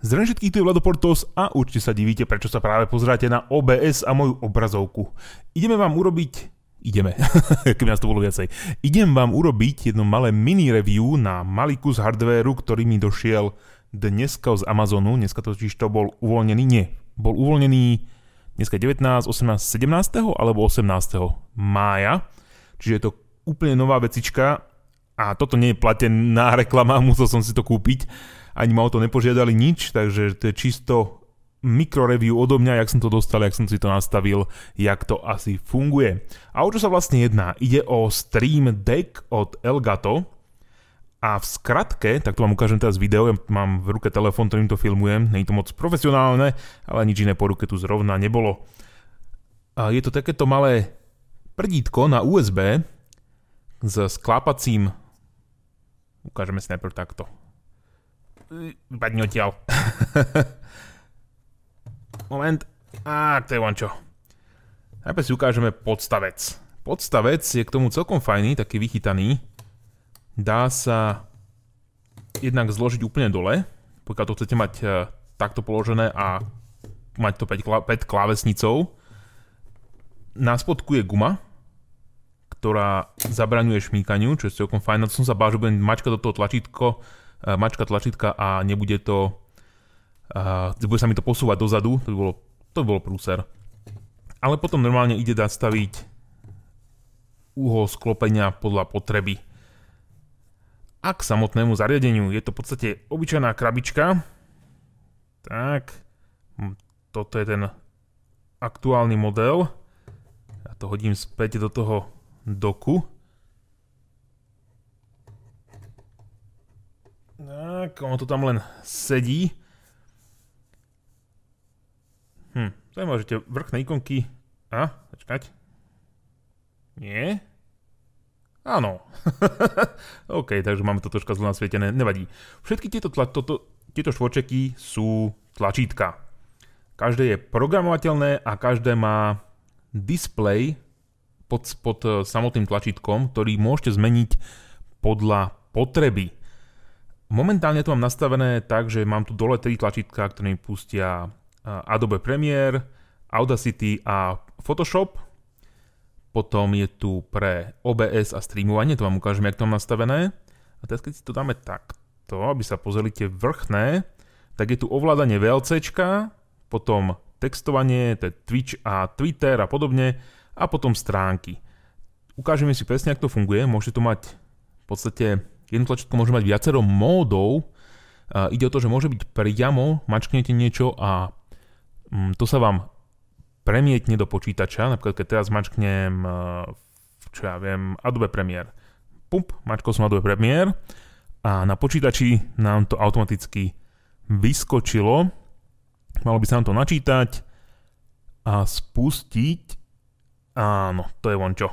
Zdravím všetkých, tu je Vlado Portos a určite sa divíte, prečo sa práve pozeráte na OBS a moju obrazovku. Ideme vám urobiť ideme, keby nás to bolo viacej. Idem vám urobiť jedno malé mini review na malý kus hardwareu, ktorý mi došiel dneska z Amazonu. Dneska totiž to bol uvoľnený, nie, bol uvoľnený dneska 19, 18, 17. alebo 18. mája. Čiže je to úplne nová vecička a toto nie je platená reklama, musel som si to kúpiť ani ma o to nepožiadali nič, takže to je čisto mikroreview odo mňa, jak som to dostal, jak som si to nastavil, jak to asi funguje. A o čo sa vlastne jedná? Ide o Stream Deck od Elgato a v skratke, tak to vám ukážem teraz video, ja mám v ruke telefon, ktorým to filmujem, nie je to moc profesionálne, ale nič iné po ruke tu zrovna nebolo. A je to takéto malé prdítko na USB s sklápacím, ukážeme si najprv takto, iba odtiaľ. Moment. A to je vončo. Najprv si ukážeme podstavec. Podstavec je k tomu celkom fajný, taký vychytaný. Dá sa jednak zložiť úplne dole, pokiaľ to chcete mať e, takto položené a mať to 5, 5 klávesnicou. Na spodku je guma, ktorá zabraňuje šmíkaniu, čo je celkom fajn. Na to som sa bál, že budem mačkať do toho tlačítko Eh, mačka tlačítka a nebude to... Uh, bude sa mi to posúvať dozadu, to by bolo, to by bolo prúser. Ale potom normálne ide dať staviť uhol sklopenia podľa potreby. A k samotnému zariadeniu je to v podstate obyčajná krabička. Tak, hm, toto je ten aktuálny model. Ja to hodím späť do toho doku. Tak, ono to tam len sedí. Hm, tady môžete vrchné ikonky. A, počkať. Nie? Áno. OK, takže máme to troška zle nasvietené, nevadí. Všetky tieto, tla, toto, tieto štvorčeky sú tlačítka. Každé je programovateľné a každé má display pod, pod eh, samotným tlačítkom, ktorý môžete zmeniť podľa potreby. Momentálne to mám nastavené tak, že mám tu dole tri tlačítka, ktoré mi pustia Adobe Premiere, Audacity a Photoshop. Potom je tu pre OBS a streamovanie, to vám ukážem, jak to mám nastavené. A teraz keď si to dáme takto, aby sa pozreli tie vrchné, tak je tu ovládanie VLCčka, potom textovanie, to je Twitch a Twitter a podobne, a potom stránky. Ukážeme si presne, ako to funguje. Môžete to mať v podstate jedno tlačítko môže mať viacero módov. A ide o to, že môže byť priamo, mačknete niečo a mm, to sa vám premietne do počítača. Napríklad, keď teraz mačknem, e, čo ja viem, Adobe Premiere. Pup, mačkol som Adobe Premiere a na počítači nám to automaticky vyskočilo. Malo by sa nám to načítať a spustiť. Áno, to je vončo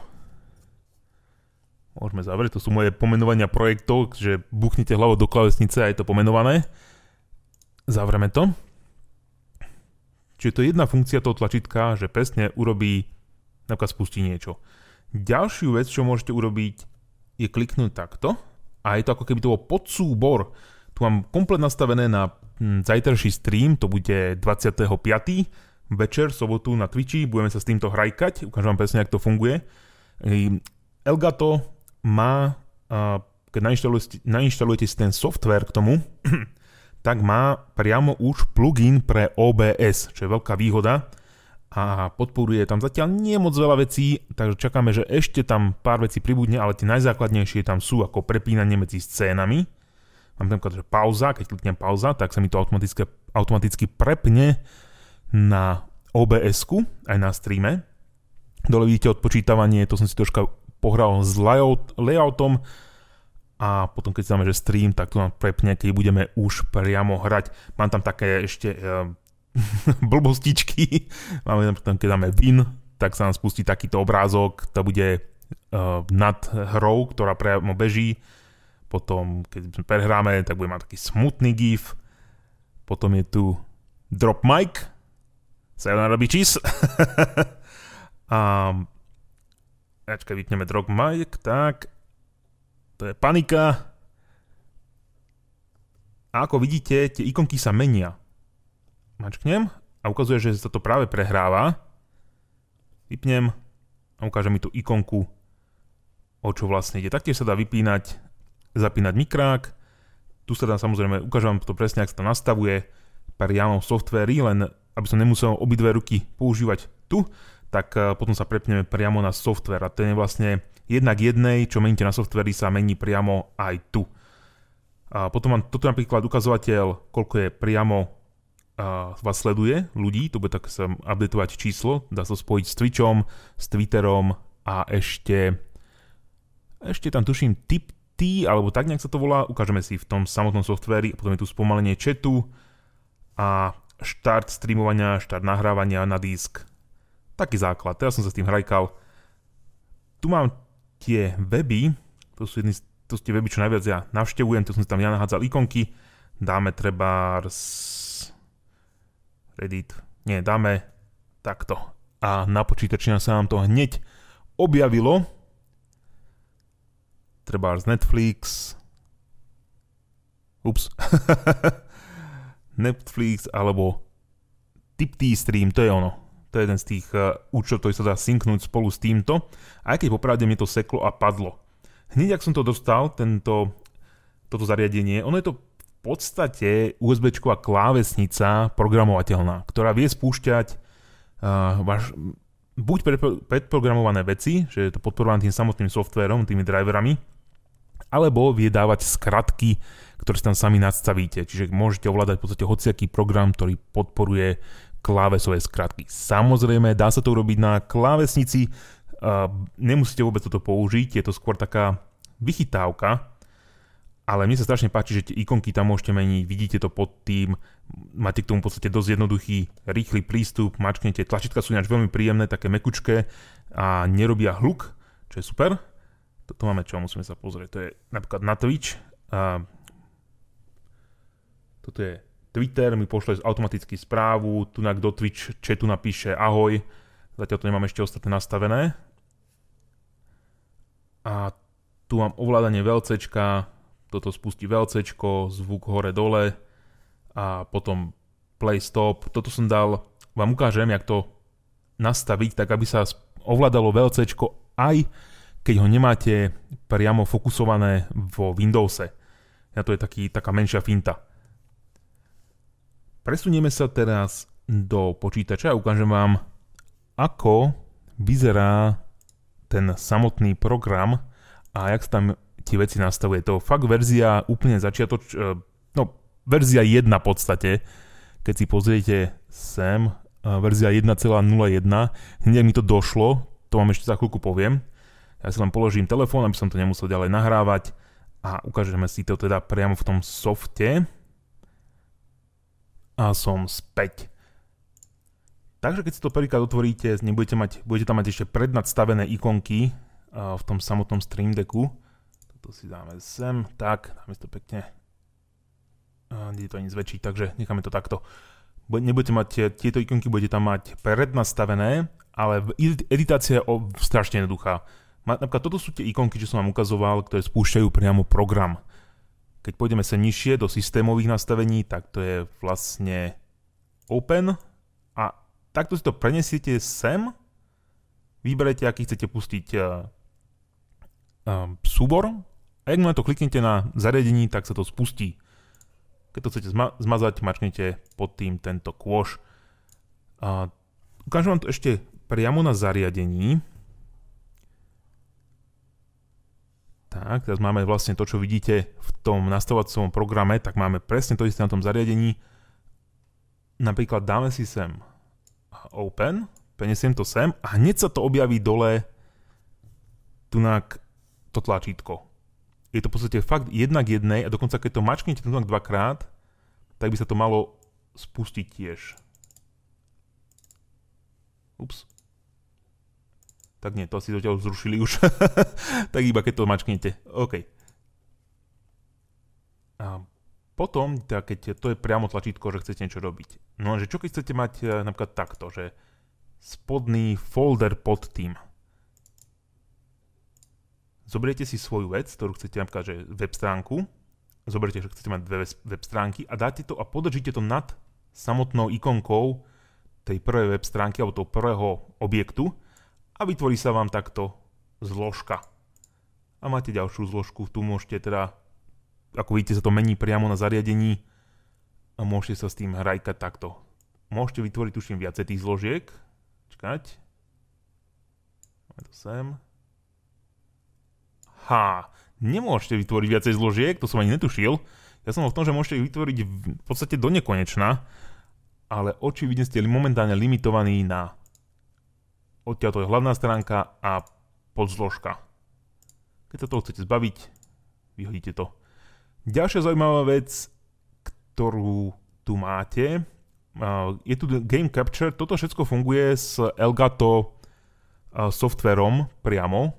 môžeme zavrieť. To sú moje pomenovania projektov, že buchnite hlavu do klavesnice a je to pomenované. Zavreme to. Čiže to je jedna funkcia toho tlačítka, že presne urobí, napríklad spustí niečo. Ďalšiu vec, čo môžete urobiť, je kliknúť takto a je to ako keby to bol podsúbor. Tu mám komplet nastavené na hm, zajtrajší stream, to bude 25. večer, sobotu na Twitchi, budeme sa s týmto hrajkať, ukážem vám presne, ako to funguje. Elgato má, keď nainštalujete, nainštalujete si ten software k tomu, tak má priamo už plugin pre OBS, čo je veľká výhoda a podporuje tam zatiaľ nie moc veľa vecí, takže čakáme, že ešte tam pár vecí pribudne, ale tie najzákladnejšie tam sú ako prepínanie medzi scénami. Mám tam že pauza, keď kliknem pauza, tak sa mi to automaticky, automaticky prepne na obs ku aj na streame. Dole vidíte odpočítavanie, to som si troška pohral s layout, layoutom a potom keď si dáme, že stream, tak to nám prepne, keď budeme už priamo hrať. Mám tam také ešte e, blbostičky, máme tam, keď dáme win, tak sa nám spustí takýto obrázok, to bude e, nad hrou, ktorá priamo beží, potom keď prehráme, tak bude mať taký smutný gif, potom je tu drop mic, Sajonara bitches. a Ačka, vypneme drog mic, tak. To je panika. A ako vidíte, tie ikonky sa menia. Mačknem a ukazuje, že sa to práve prehráva. Vypnem a ukáže mi tú ikonku, o čo vlastne ide. Taktiež sa dá vypínať, zapínať mikrák. Tu sa dá samozrejme, ukážem vám to presne, ak sa to nastavuje priamo v softvéri, len aby som nemusel obidve ruky používať tu tak eh, potom sa prepneme priamo na software a ten je vlastne jednak jednej, čo meníte na softveri, sa mení priamo aj tu. A potom vám toto napríklad ukazovateľ, koľko je priamo a eh, vás sleduje ľudí, to bude tak sa updateovať číslo, dá sa spojiť s Twitchom, s Twitterom a ešte ešte tam tuším tip T, alebo tak nejak sa to volá, ukážeme si v tom samotnom softvéri, potom je tu spomalenie chatu a štart streamovania, štart nahrávania na disk taký základ. Teraz som sa s tým hrajkal. Tu mám tie weby, to sú, jedny, to sú tie weby, čo najviac ja navštevujem, to som si tam ja nahádzal ikonky. Dáme treba Reddit, nie, dáme takto. A na počítači sa nám to hneď objavilo. Treba z Netflix. Ups. Netflix alebo TipT stream, to je ono to je jeden z tých eh, účtov, ktorý sa dá synknúť spolu s týmto. Aj keď popravde mi to seklo a padlo. Hneď ak som to dostal, tento, toto zariadenie, ono je to v podstate usb klávesnica programovateľná, ktorá vie spúšťať uh, eh, váš, buď predprogramované veci, že je to podporované tým samotným softverom, tými driverami, alebo vie dávať skratky, ktoré si tam sami nadstavíte. Čiže môžete ovládať v podstate hociaký program, ktorý podporuje klávesové skratky. Samozrejme, dá sa to urobiť na klávesnici, uh, nemusíte vôbec toto použiť, je to skôr taká vychytávka, ale mne sa strašne páči, že tie ikonky tam môžete meniť, vidíte to pod tým, máte k tomu v podstate dosť jednoduchý, rýchly prístup, mačknete, tlačítka sú ináč veľmi príjemné, také mekučké a nerobia hluk, čo je super. Toto máme čo, musíme sa pozrieť, to je napríklad na Twitch. Toto je Twitter mi pošle automaticky správu, tu na do Twitch chatu napíše ahoj, zatiaľ to nemám ešte ostatné nastavené. A tu mám ovládanie VLCčka, toto spustí VLCčko, zvuk hore-dole a potom play stop. Toto som dal, vám ukážem, jak to nastaviť, tak aby sa ovládalo VLCčko aj keď ho nemáte priamo fokusované vo Windowse. Ja to je taký, taká menšia finta. Presunieme sa teraz do počítača a ukážem vám, ako vyzerá ten samotný program a jak sa tam tie veci nastavuje. To fakt verzia úplne začiatoč... E, no, verzia 1 v podstate. Keď si pozriete sem, e, verzia 1.01, hneď mi to došlo, to vám ešte za chvíľku poviem. Ja si len položím telefón, aby som to nemusel ďalej nahrávať a ukážeme si to teda priamo v tom softe a som späť. Takže keď si to prvýkrát otvoríte, nebudete mať, budete tam mať ešte prednadstavené ikonky v tom samotnom Stream Decku. Toto si dáme sem, tak, dáme si to pekne. Nie je to ani zväčší, takže necháme to takto. Nebudete mať tieto ikonky, budete tam mať prednastavené, ale editácia je strašne jednoduchá. Napríklad toto sú tie ikonky, čo som vám ukazoval, ktoré spúšťajú priamo program. Keď pôjdeme sa nižšie do systémových nastavení, tak to je vlastne open a takto si to prenesiete sem, vyberete, aký chcete pustiť uh, uh, súbor a ak na to kliknete na zariadení, tak sa to spustí. Keď to chcete zma zmazať, mačknete pod tým tento kôš. Uh, ukážem vám to ešte priamo na zariadení, Tak, teraz máme vlastne to, čo vidíte v tom nastavovacom programe, tak máme presne to isté na tom zariadení. Napríklad dáme si sem open, prenesiem to sem a hneď sa to objaví dole tunak to tlačítko. Je to v podstate fakt jednak jednej a dokonca keď to mačknete tunak dvakrát, tak by sa to malo spustiť tiež. Ups. Tak nie, to si zatiaľ zrušili už. tak iba keď to mačknete. OK. A potom, teda keď to je priamo tlačítko, že chcete niečo robiť. No lenže čo keď chcete mať e, napríklad takto, že spodný folder pod tým. Zoberiete si svoju vec, ktorú chcete napríklad, že web stránku. Zoberiete, že chcete mať dve web stránky a dáte to a podržíte to nad samotnou ikonkou tej prvej web stránky alebo toho prvého objektu a vytvorí sa vám takto zložka. A máte ďalšiu zložku, tu môžete teda, ako vidíte sa to mení priamo na zariadení a môžete sa s tým hrajkať takto. Môžete vytvoriť tuším viacej tých zložiek. čkať. Máme to sem. Ha, nemôžete vytvoriť viacej zložiek, to som ani netušil. Ja som v tom, že môžete ich vytvoriť v podstate do nekonečna, ale očividne ste momentálne limitovaní na to je hlavná stránka a podzložka. Keď sa toho chcete zbaviť, vyhodíte to. Ďalšia zaujímavá vec, ktorú tu máte, je tu Game Capture. Toto všetko funguje s Elgato softverom priamo,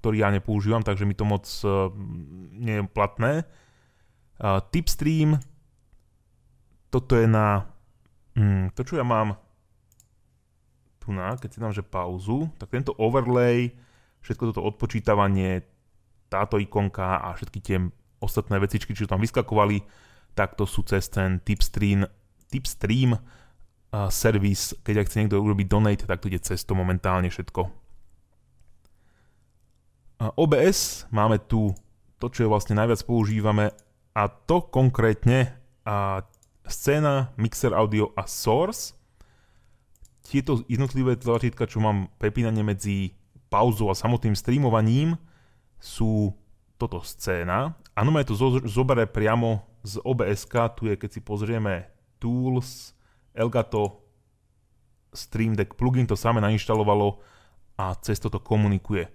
ktorý ja nepoužívam, takže mi to moc nie je platné. Tipstream, toto je na... Mm, to, čo ja mám, tu na, keď si dám, že pauzu, tak tento overlay, všetko toto odpočítavanie, táto ikonka a všetky tie ostatné vecičky, čo tam vyskakovali, tak to sú cez ten Tipstream, Tipstream uh, servis, keď ak chce niekto urobiť donate, tak to ide cez to momentálne všetko. A OBS máme tu to, čo je vlastne najviac používame a to konkrétne a scéna, mixer audio a source tieto jednotlivé tlačítka, čo mám prepínanie medzi pauzou a samotným streamovaním, sú toto scéna. A no to zo, zoberie priamo z obs tu je, keď si pozrieme Tools, Elgato, Stream Deck plugin, to samé nainštalovalo a cez toto komunikuje.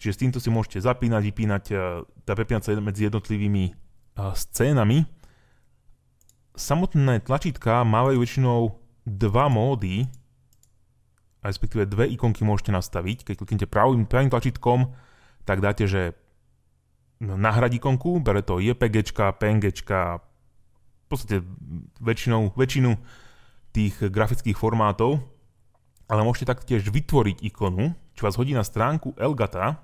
Čiže s týmto si môžete zapínať, vypínať, e, tá prepínať sa medzi jednotlivými e, scénami. Samotné tlačítka mávajú väčšinou dva módy, respektíve dve ikonky môžete nastaviť. Keď kliknete pravým, pravým tlačítkom, tak dáte, že nahradí ikonku, bere to JPG, PNG, v podstate väčšinou, väčšinu tých grafických formátov, ale môžete taktiež vytvoriť ikonu, čo vás hodí na stránku Elgata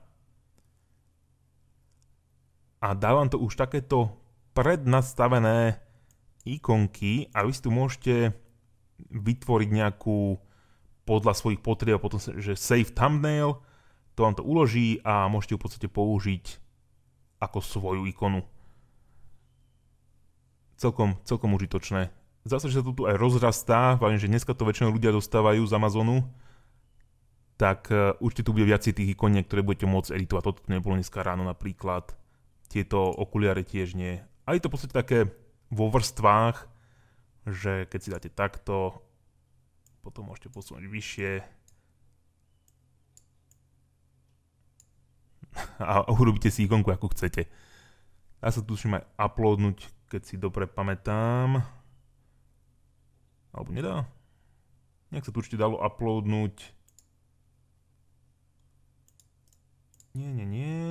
a dá vám to už takéto prednastavené ikonky a vy si tu môžete vytvoriť nejakú podľa svojich potrieb, potom, že save thumbnail, to vám to uloží a môžete ju v podstate použiť ako svoju ikonu. Celkom, celkom užitočné. Zase, že sa to tu aj rozrastá, vám že dneska to väčšinou ľudia dostávajú z Amazonu, tak e, určite tu bude viacej tých ikoniek, ktoré budete môcť editovať. Toto nebolo dneska ráno napríklad. Tieto okuliare tiež nie. A je to v podstate také vo vrstvách, že keď si dáte takto, potom môžete posunúť vyššie. A urobíte si ikonku, ako chcete. Dá sa tuším aj uploadnúť, keď si dobre pamätám. Alebo nedá? Nejak sa tu určite dalo uploadnúť. Nie, nie, nie.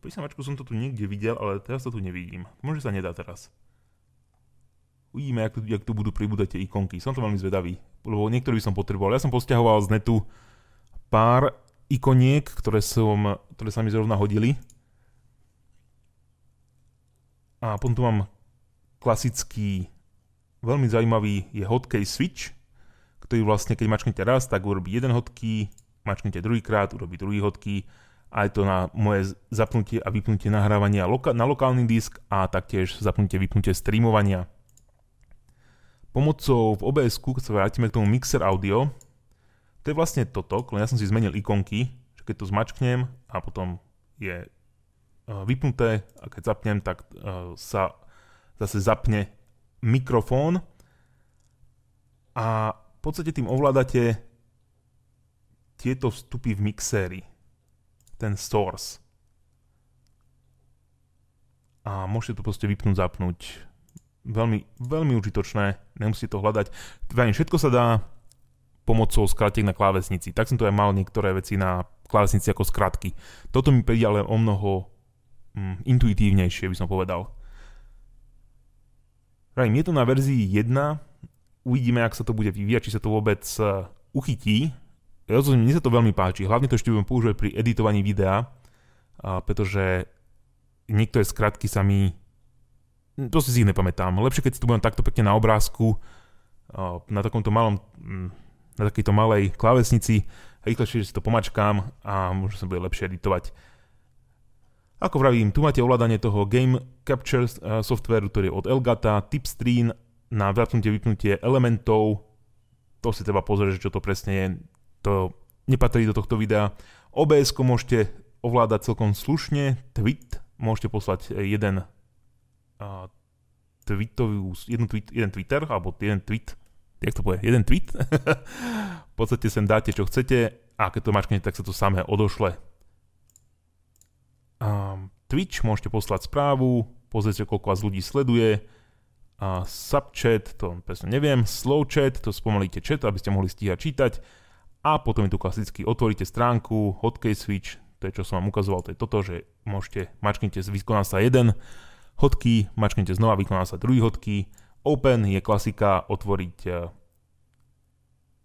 písamačku som to tu niekde videl, ale teraz to tu nevidím. Môže sa nedá teraz. Uvidíme, jak tu, tu budú pribúdať tie ikonky. Som to veľmi zvedavý, lebo niektorý by som potreboval. Ja som posťahoval z netu pár ikoniek, ktoré, som, ktoré sa mi zrovna hodili. A potom tu mám klasický, veľmi zaujímavý je hotkey switch, ktorý vlastne, keď mačknete raz, tak urobí jeden hotkey, mačknete druhýkrát, urobí druhý hotkey aj to na moje zapnutie a vypnutie nahrávania loka- na lokálny disk a taktiež zapnutie vypnutie streamovania. Pomocou v obs keď sa vrátime k tomu Mixer Audio, to je vlastne toto, len ja som si zmenil ikonky, že keď to zmačknem a potom je eh, vypnuté a keď zapnem, tak eh, sa zase zapne mikrofón a v podstate tým ovládate tieto vstupy v mixéri ten source. A môžete to proste vypnúť, zapnúť. Veľmi, veľmi užitočné, nemusíte to hľadať. všetko sa dá pomocou skratiek na klávesnici. Tak som to aj mal niektoré veci na klávesnici ako skratky. Toto mi príde ale o mnoho mm, intuitívnejšie, by som povedal. Vrajím, je to na verzii 1, uvidíme, ak sa to bude vyvíjať, či sa to vôbec e, uchytí, Rozumiem, mne sa to veľmi páči. Hlavne to ešte budem používať pri editovaní videa, a pretože niektoré skratky sa mi To si si nepamätám. Lepšie, keď si to budem takto pekne na obrázku, na takomto malom, na takejto malej klávesnici, rýchlejšie si to pomačkám a možno sa bude lepšie editovať. Ako vravím, tu máte ovládanie toho Game Capture e, softwaru, ktorý je od Elgata, Tipstream na vratnutie, vypnutie elementov, to si treba pozrieť, čo to presne je to nepatrí do tohto videa. obs môžete ovládať celkom slušne, tweet, môžete poslať eh, jeden uh, tweetovú, jednu tweet, jeden Twitter, alebo jeden tweet, jak to povie, jeden tweet. v podstate sem dáte, čo chcete a keď to mačknete, tak sa to samé odošle. Um, Twitch môžete poslať správu, pozrite, koľko vás ľudí sleduje, a subchat, to presne neviem, slowchat, to spomalíte chat, aby ste mohli stíhať čítať, a potom je tu klasicky otvoríte stránku, hotkey switch, to je čo som vám ukazoval, to je toto, že môžete, mačknite, vykoná sa jeden hotkey, mačknite znova, vykoná sa druhý hotkey, open je klasika, otvoriť, eh,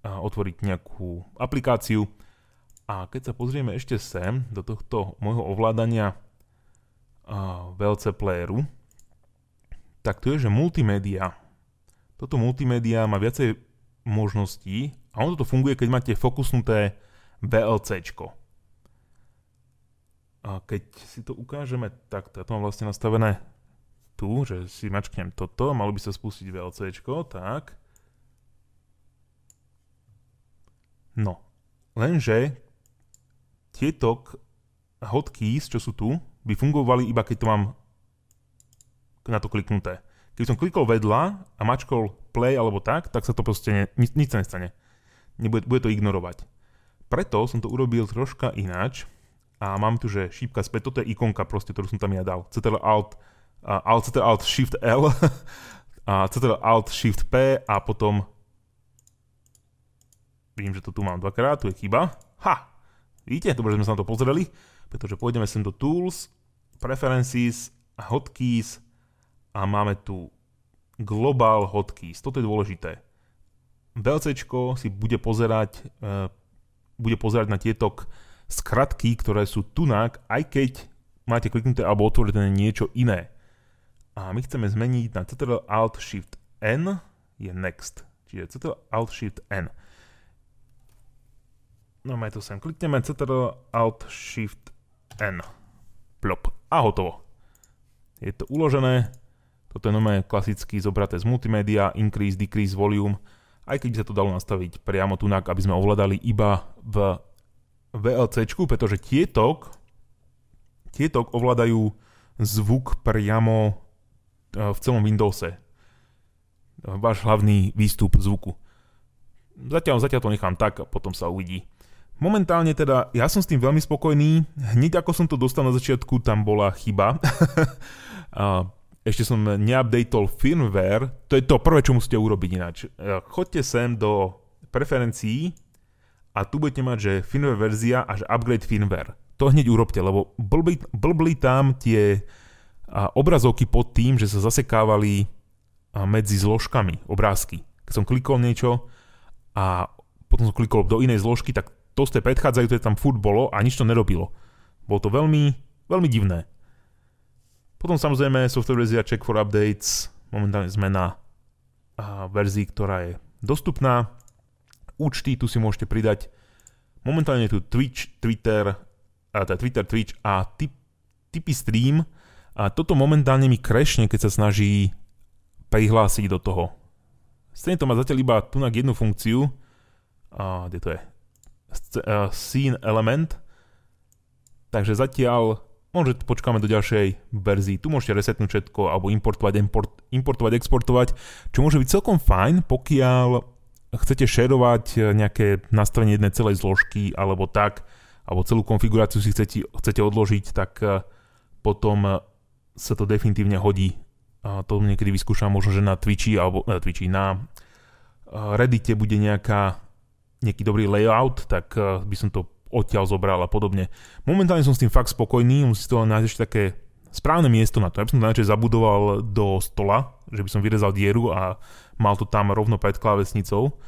otvoriť nejakú aplikáciu a keď sa pozrieme ešte sem, do tohto môjho ovládania eh, VLC playeru, tak tu je, že multimédia. Toto multimédia má viacej možností a ono to funguje, keď máte fokusnuté VLC. A keď si to ukážeme takto, ja to mám vlastne nastavené tu, že si mačknem toto, malo by sa spustiť VLC, tak. No, lenže tieto hotkeys, čo sú tu, by fungovali iba keď to mám na to kliknuté keby som klikol vedľa a mačkol play alebo tak, tak sa to proste ne, nič, nič sa nestane. Nebude, bude to ignorovať. Preto som to urobil troška ináč a mám tu, že šípka späť, toto je ikonka proste, ktorú som tam ja dal. Ctrl Alt, uh, Alt, Ctrl Alt Shift L a Ctrl Alt Shift P a potom vidím, že to tu mám dvakrát, tu je chyba. Ha! Vidíte, dobre, že sme sa na to pozreli, pretože pôjdeme sem do Tools, Preferences, Hotkeys, a máme tu Global Hotkeys. Toto je dôležité. VLCčko si bude pozerať, e, bude pozerať na tieto skratky, ktoré sú tunak, aj keď máte kliknuté alebo otvorené niečo iné. A my chceme zmeniť na Ctrl Alt Shift N je Next. Čiže Ctrl Alt Shift N. No my to sem klikneme Ctrl Alt Shift N. Plop. A hotovo. Je to uložené. Toto je normálne klasicky zobraté z multimédia, increase, decrease, volume, aj keď by sa to dalo nastaviť priamo tu, aby sme ovládali iba v VLC, pretože tietok, tietok ovládajú zvuk priamo e, v celom Windowse. Váš hlavný výstup zvuku. Zatiaľ, zatiaľ to nechám tak a potom sa uvidí. Momentálne teda, ja som s tým veľmi spokojný. Hneď ako som to dostal na začiatku, tam bola chyba. ešte som neupdatol firmware, to je to prvé, čo musíte urobiť ináč. E, Chodte sem do preferencií a tu budete mať, že firmware verzia až upgrade firmware. To hneď urobte, lebo blbli, blbli tam tie obrazovky pod tým, že sa zasekávali medzi zložkami obrázky. Keď som klikol niečo a potom som klikol do inej zložky, tak to z tej je tam furt bolo a nič to nerobilo. Bolo to veľmi, veľmi divné. Potom samozrejme software verzia Check for Updates. Momentálne sme na verzii, ktorá je dostupná. Účty tu si môžete pridať. Momentálne je tu Twitch, Twitter, a teda Twitter, Twitch a typy Tipy Stream. A toto momentálne mi krešne, keď sa snaží prihlásiť do toho. Scene to má zatiaľ iba tu na jednu funkciu. A kde to je? E, Scene element. Takže zatiaľ Možno počkáme do ďalšej verzii. Tu môžete resetnúť všetko alebo importovať, import, importovať, exportovať, čo môže byť celkom fajn, pokiaľ chcete šerovať eh, nejaké nastavenie jednej celej zložky alebo tak, alebo celú konfiguráciu si chcete, chcete odložiť, tak eh, potom eh, sa to definitívne hodí. A to niekedy vyskúšam možno, že na Twitchi alebo na Twitchi, na Reddite bude nejaká, nejaký dobrý layout, tak by som to odtiaľ zobral a podobne. Momentálne som s tým fakt spokojný, musím si to nájsť ešte také správne miesto na to. Ja by som to najčej zabudoval do stola, že by som vyrezal dieru a mal to tam rovno pred klávesnicou.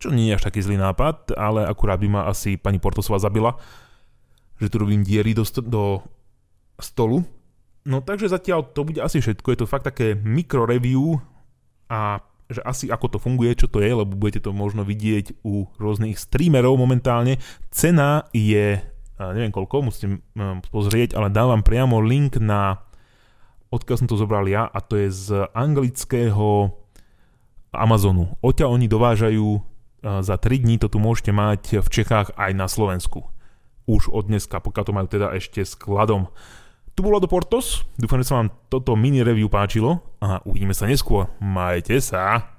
Čo nie je až taký zlý nápad, ale akurát by ma asi pani Portosová zabila, že tu robím diery do, st- do stolu. No takže zatiaľ to bude asi všetko, je to fakt také mikro review a že asi ako to funguje, čo to je, lebo budete to možno vidieť u rôznych streamerov momentálne. Cena je, neviem koľko, musíte hm, pozrieť, ale dávam priamo link na, odkiaľ som to zobral ja, a to je z anglického Amazonu. Oťa oni dovážajú za 3 dní, to tu môžete mať v Čechách aj na Slovensku. Už od dneska, pokiaľ to majú teda ešte skladom. Tu bol do Portos, dúfam, že sa vám toto mini review páčilo a uvidíme sa neskôr. Majte sa!